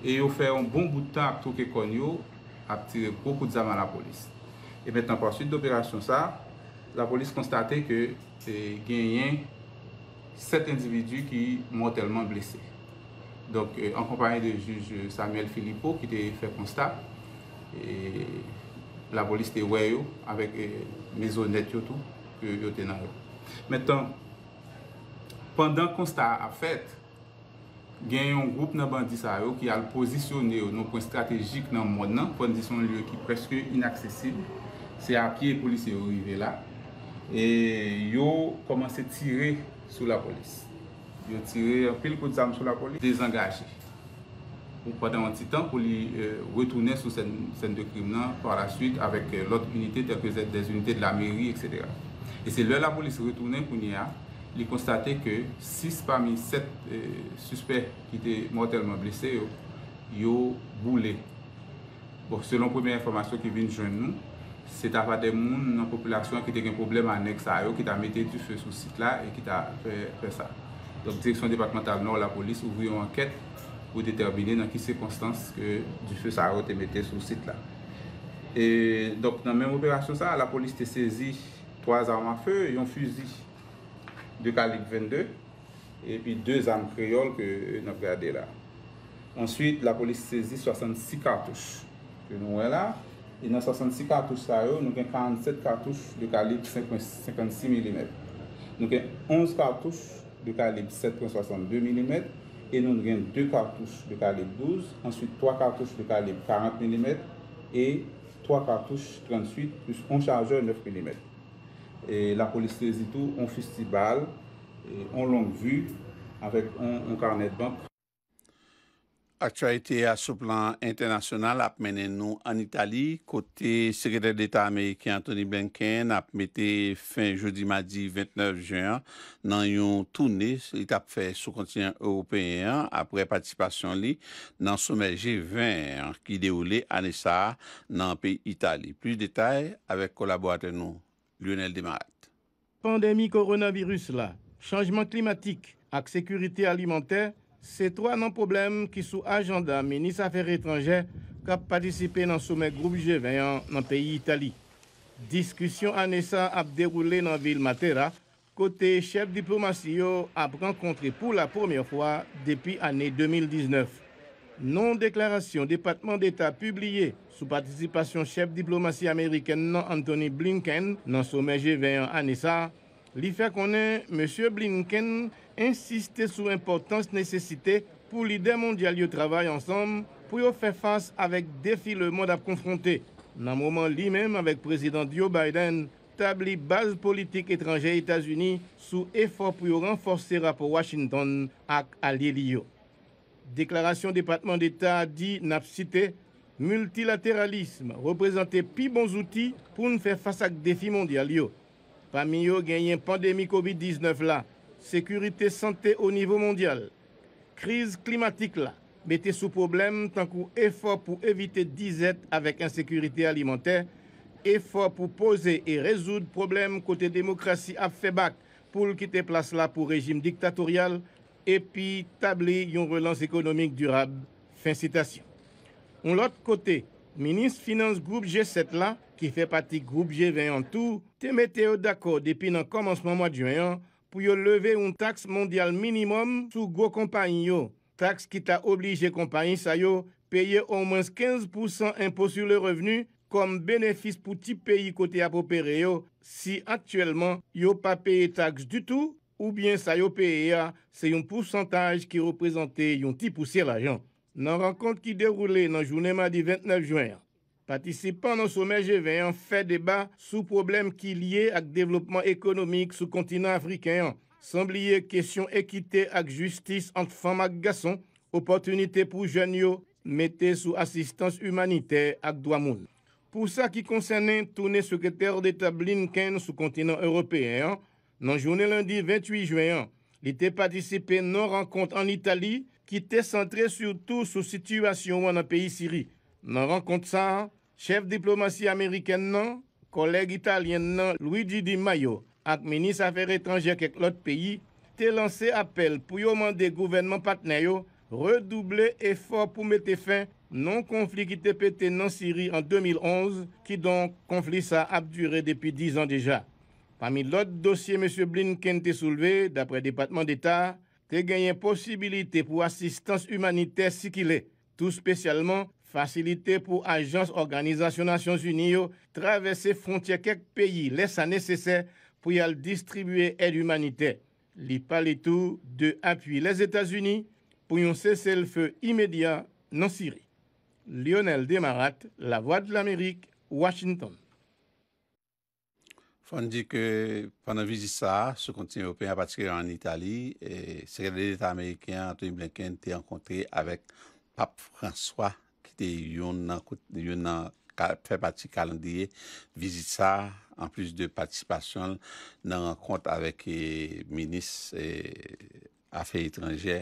E yo fey an bon boutan ap troke kon yo ap tire kou kouti zanm an la polis. E metan paswit d'operasyon sa, la polis konstate ke eh, genyen set individu ki motelman blese. Donk, an eh, kompanyen de juj Samuel Filipo ki te fe konsta, eh, la polis te weyo avek mezo net yotou yo tena yo. Metan, Pendan konsta a fèt, gen yon goup nan bandi sa yo ki al pozisyon yo nou pon strategik nan moun nan, pon disyon lyo ki preske inaksesib, se api e polis yo rive la, yo komanse tire sou la polis. Yo tire an fil kon zanm sou la polis, dezengaje. Pendan an titan pou li euh, retounen sou sen de krim nan par la suite avèk lòt unitè de la meri, etc. E se lè la polis retounen pou ni a, li konstate ke 6 pami 7 suspect ki te mortalman blese yo, yo boule. Bon, selon premye informasyon ki vin joun nou, se ta pa de moun nan populasyon ki te gen problem annek sa yo ki ta mette du fe sou sit la e ki ta pe sa. Donk direksyon departemental nor la polis ouvri yon anket pou determine nan ki se konstans ke du fe sa yo te mette sou sit la. E donk nan menm operasyon sa, la polis te sezi 3 arman fe yon fuzi. 2 kalik 22 e pi 2 am kriol ke nou gade la answit la polis sezi 66 kartouche ke nou wè la e nan 66 kartouche sa yo nou gen 47 kartouche de kalik 56 mm nou gen 11 kartouche de kalik 7.62 mm e nou gen 2 kartouche de kalik 12 answit 3 kartouche de kalik 40 mm e 3 kartouche 38 plus 1 chargeur 9 mm E la polisitezitou, an festival, an e long vu, avèk an karnèd bank. Aktualite a sou plan internasyonal ap menen nou an Itali, kote sekredèr d'Etat Amerikè Anthony Blinken ap metè fin joudi-madi 29 juan nan yon toune etap fè sou kontinyen européen apre patisipasyon li nan soumejè 20 ki deou lè an esa nan pi Itali. Plis detay avèk kolabou atè nou. Lionel Demarat. Pandémie coronavirus là, changement climatique et sécurité alimentaire, c'est trois non problèmes qui sous agenda ministre Affaires étrangères qui a participé dans le sommet groupe G20 dans le pays Italie. Discussion à Nessa a déroulé dans la ville Matera, côté chef diplomatie a rencontré pour la première fois depuis l'année 2019. Non-deklarasyon Depatman d'Etat publiye sou patisipasyon chep diplomasy Ameriken non nan Anthony Blinken nan soumeje veyan Anissa, li fè konen M. Blinken insiste sou importans nesesite pou li demondyal yo travay ansam pou yo fè fans avèk defi le mod ap konfronte. Nan mouman li mèm avèk prezident Joe Biden tabli baz politik etranje Etasuni sou efor pou yo renforser rapport Washington ak alie li yo. Déclaration département d'État dit n'a cité multilatéralisme représenter plus bons outils pour nous faire face à défis mondiaux. Parmi eux, la pandémie Covid-19 là, sécurité santé au niveau mondial, crise climatique là, mettez sous problème tant qu'effort pour éviter disette avec insécurité alimentaire, effort pour poser et résoudre problème côté démocratie à FEBAC pour quitter place là pour régime dictatorial, epi tabli yon relans ekonomik durab, fin citasyon. On lot kote, Ministre Finance Groupe G7 la, ki fe pati Groupe G20 an tou, te mette yo dako depi nan komansman mwa djwen an, pou yo leve yon taks mondial minimum sou go kompany yo. Taks ki ta oblige kompany sa yo peye o mwens 15% impo sur le revenu kom benefis pou ti peyi kote apopere yo si aktuelman yo pa peye taks du tou ou byen sa yo PEA se yon pousantaj ki reprezante yon tipouser la jan. Nan rangkont ki deroule nan jounema di 29 juen, patisipan nan soumeje veyan fe deba sou problem ki liye ak devlopman ekonomik sou kontinant Afrikan, sanbliye kesyon ekite ak justis ant famak gason, opotunite pou jan yo mette sou asistans humanite ak doamoun. Pou sa ki konsenen toune sekretèr de tablin ken sou kontinant Européen an, Nan jour lundi 28 juin a participé à nan rencontre en Italie qui était centrée surtout sur situation pays de Syrie. Dans la rencontre, le chef diplomatie américaine non, collègue Italien Luigi Di Maio ak Affaires étrangères de l'autre pays peyi, lancé appel appel pour demander mande gouvenman redoubler de redoubler l'effort pour mettre fin non conflit qui te pete en Syrie en 2011 qui donc conflit a ap duré depuis 10 ans déjà. Parmi l'autre dossier, M. Blinken a soulevé, d'après le département d'État, qu'il gagné possibilité pour assistance humanitaire si qu'il est, tout spécialement facilité pour agence organisation Nations Unies traverser frontières quelques pays, laisse nécessaire pour y distribuer aide humanitaire. Il parle tout de appui, les États-Unis pour un cessez-le-feu immédiat dans Syrie. Lionel Demarat, La Voix de l'Amérique, Washington. Fondi ke panan vizitsa, sou kontine européen apatikèran an Itali, e sekredèl d'Etat amèyken, Anthony Blinken, tè an kontè avèk pap François ki tè yon nan fè pati kalendye, vizitsa, an plis de patisipasyon nan an kont avèk e, menis vizitsa. E, Afen etranjè,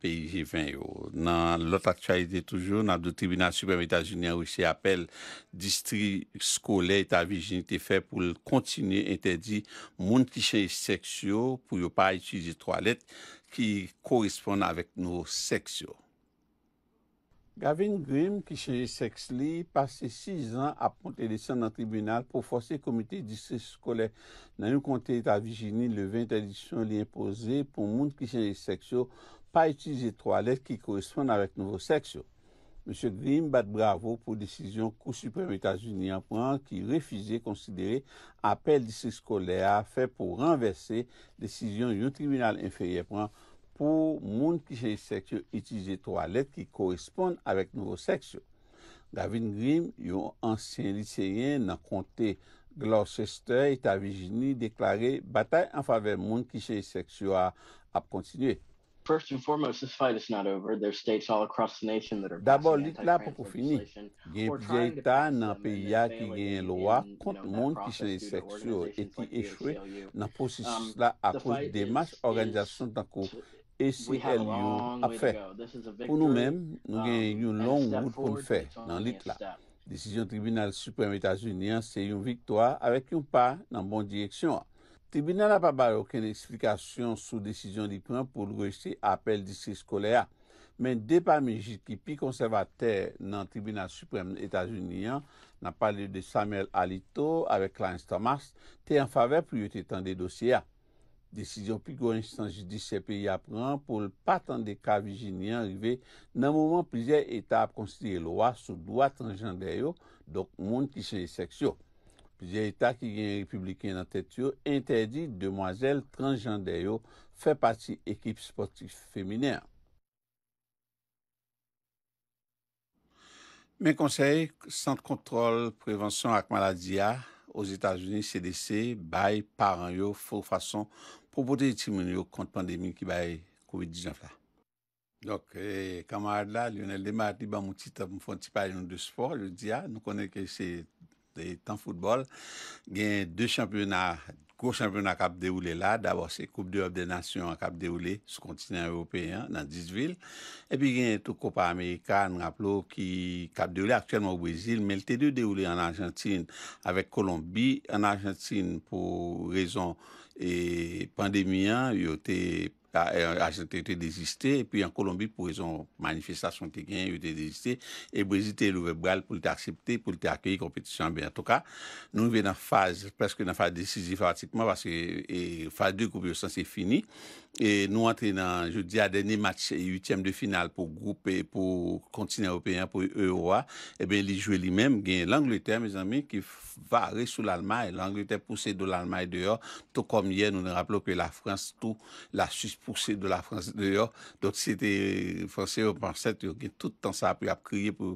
P.I.G. 20 yo. Nan lot aktualite toujou, nan do tribunal soubèm Etats-Unis, ou se apel distri skole et avi jenite fe pou l kontinu entedji moun kichè seksyo pou yo pa iti di toalet ki korespon avèk nou seksyo. Gavin Grim, kishenje seks li, pase 6 an aponte lisan nan tribunal pou fose komite distri skole. Nan yon konte etat vijini, le 20 edisyon li impose pou moun kishenje seks yo pa itize 3 let ki koresponde avet nou seks yo. Monsen Grim bat bravo pou desisyon kou suprime Etats-Unis an pran ki refize konsidere apel distri skole a fe pou renverse desisyon yon tribunal inferye pran. pou moun kiche seksyo itize to alet ki koresponde avèk nou seksyo. Gavin Grim, yon ansyen liseyen nan konte Gloucester, et avijini deklare batay an fave moun kiche seksyo ap kontidye. D'abor, lit la pou um, pou fini. Gen pje etan nan peya ki gen lowa kont moun kiche seksyo eti echwe nan posis la ap konti demas organizasyon nan kou. E si el yon ap fè, pou nou mèm nou gen um, yon long wout pou nou fè nan lit la. Desisyon Tribunal Suprem Etats-Unis se yon viktwa avèk yon pa nan bon diyeksyon. Tribunal ap ap bare okèn eksplikasyon sou desisyon dikwen pou lou rejse apel disi skole a. Men depa me jit ki pi konservate nan Tribunal Suprem Etats-Unis nan pale de Samuel Alito avèk Clarence Thomas te an fave pou yote tan de dosye a. Desisyon pi gwo instan jidi se peyi apren, pou l patan de kabijini anrive, nan mouman plize etat ap konsidye lowa sou doa transjande yo, dok moun ki chenye seks yo. Plize etat ki genye republiken nan tet yo, entedi demwazel transjande yo, fe pati ekip sportif femine. Men konsey, Sant Kontrol Prevensyon ak Maladiya, oz Etasouni CDC, bay, paran yo, fou fason, wote iti mwen yo kont pandemi ki bay COVID-19 la. Lòk, e, kamar la, Lionel Lema li ba mwen titap mwen fwantipay yon de sport lò di ya, ah, nou konen ke se e, tan futbol, gen de championat Kou chanpou nan kap de oule la, d'awo se koub de oub de nasyon an kap de oule sou kontinian evopeyan nan 10 vil. Epi gen tou kopa Amerika, mga plou ki kap de oule aktyenman wè zil, men lte de oule an Argentina avèk Kolombi an Argentina pou rezon pandemiyan, yote pandemi. a jente yote deziste, epi an Kolombi pou yon manifestasyon te gen yote deziste, e brezite louwe bral pou yote aksepte, pou yote akyeyi kompetisyon, nou yon ven nan faz, preske nan faz desizifatikman, fase 2 koube yosan se fini, E nou antre nan, je di e a deni match 8èm de final pou groupe pou kontinè européen pou EUA e ben li jwe li menm gen l'Angleterre mè zanmè ki va re sou l'Allemagne l'Angleterre pousse de l'Allemagne de yo tou kom yè nou ne rappelou pe la France tou la Suisse pousse de la France de yo, dot si te fransè ou fransè tou gen tout tan sa apu ap kriye pou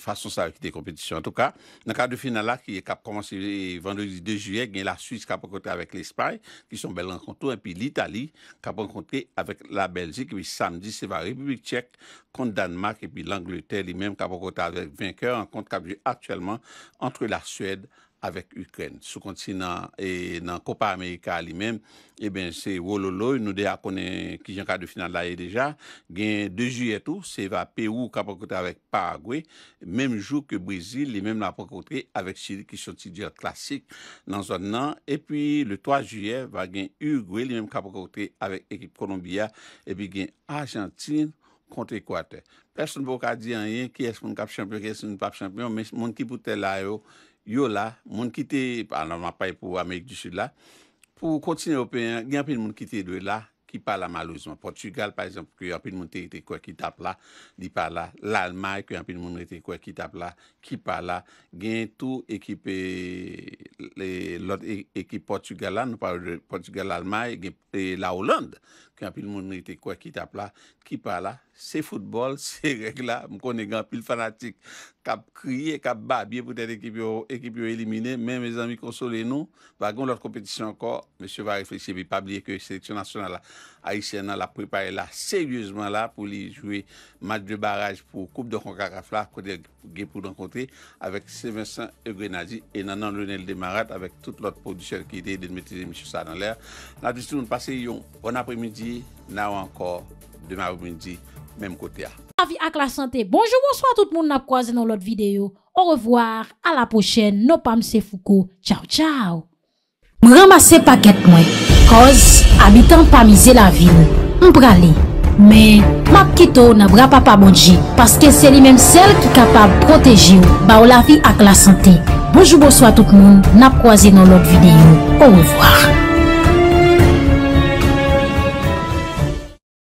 fason sa akite kompetisyon an tou ka, nan ka de final la ki kap komanse 22 juyè gen la Suisse kap akote avèk l'Espagne ki son bel renkonto, epi l'Italie kap rencontré avec la Belgique, puis samedi, c'est la République tchèque contre Danemark, et puis l'Angleterre lui-même qui a avec vainqueur, en compte actuellement entre la Suède Sou konti nan kopa e, Amerika li men, e ben se wololo, nou de a konen ki jan ka de final la e deja, gen 2 ju etou, se va P.U. kapokote avèk Paraguay, menm jou ke Brésil, li menm la pokokote avèk Chiri ki soti diyo klasik nan zon nan, e pi le 3 ju ev, va gen Uruguay, li menm kapokote avèk ekip Kolombiya, e pi gen Argentine konti Équateur. Person vò ka di an yen, ki es moun kapchampyon, ki es moun papchampyon, men moun ki poutè la yo, Yo la, moun ki te, anan wapay pou Amerik du Sud la, pou kontine European, gen apil moun ki te dwe la, ki pa la malouzman. Portugal, par exemple, ki apil moun te kwe ki tap la, di pa la. L'Allemagne, ki apil moun te kwe ki tap la, ki pa la. Gen tou ekipe, e, ekipe Portugal la, nou parlo de Portugal-Allemagne, e, la Hollande, ki apil moun te kwe ki tap la, ki pa la. Se futbol, se regla, mkone gampil fanatik Kap kriye, kap babye pou tè ekip yo elimine Mè mè zanmi konsolè nou, bagon lòt kompetisyon anko Mè se va reflechye bi pabliye ke seleksyon nasyonal Aïsien nan la prepare la, seryouzman la Pou li jwe mat de baraj pou koup de kankakafla Kote ge pou lankontre avèk Sevensan Eugrenaji E nan nan lònel de Marat avèk tout lòt produsyon ki te Den metize mè se sa nan lè Nan vissi moun pase yon, bon apre midi Nan anko, deman ou midi même côté. Avis avec la santé. Bonjour, bonsoir tout le monde. N'a croisé dans l'autre vidéo. Au revoir, à la prochaine. Nos pas C Foucault. Ciao, ciao. M'ramasser paquet moi. Cause habitant pas miser la ville. M'bralé. Mais m'a quitto n'a pas papa bonji parce que c'est lui-même celle qui est capable de protéger bah, la vie avec la santé. Bonjour, bonsoir tout le monde. N'a croisé dans l'autre vidéo. Au revoir.